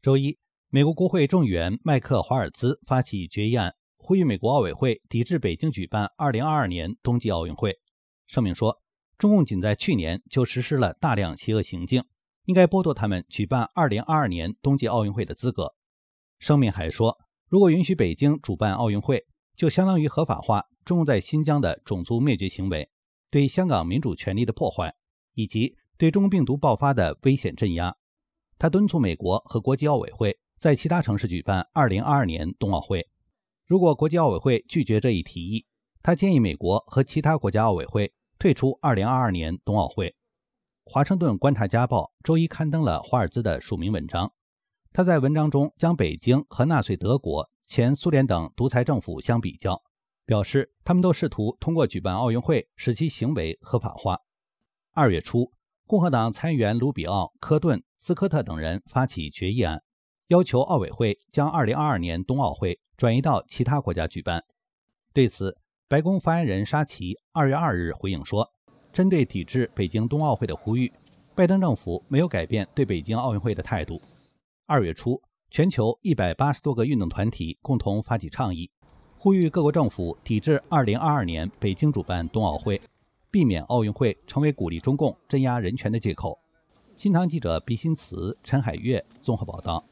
周一，美国国会众议员麦克华尔兹发起决议案，呼吁美国奥委会抵制北京举办二零二二年冬季奥运会。声明说，中共仅在去年就实施了大量邪恶行径，应该剥夺他们举办二零二二年冬季奥运会的资格。声明还说，如果允许北京主办奥运会，就相当于合法化中共在新疆的种族灭绝行为、对香港民主权利的破坏，以及对中病毒爆发的危险镇压。他敦促美国和国际奥委会在其他城市举办2022年冬奥会。如果国际奥委会拒绝这一提议，他建议美国和其他国家奥委会退出2022年冬奥会。华盛顿观察家报周一刊登了华尔兹的署名文章。他在文章中将北京和纳粹德国、前苏联等独裁政府相比较，表示他们都试图通过举办奥运会使其行为合法化。二月初，共和党参议员卢比奥、科顿。斯科特等人发起决议案，要求奥委会将2022年冬奥会转移到其他国家举办。对此，白宫发言人沙奇2月2日回应说：“针对抵制北京冬奥会的呼吁，拜登政府没有改变对北京奥运会的态度。”二月初，全球180多个运动团体共同发起倡议，呼吁各国政府抵制2022年北京主办冬奥会，避免奥运会成为鼓励中共镇压人权的借口。新唐记者毕新慈、陈海月综合报道。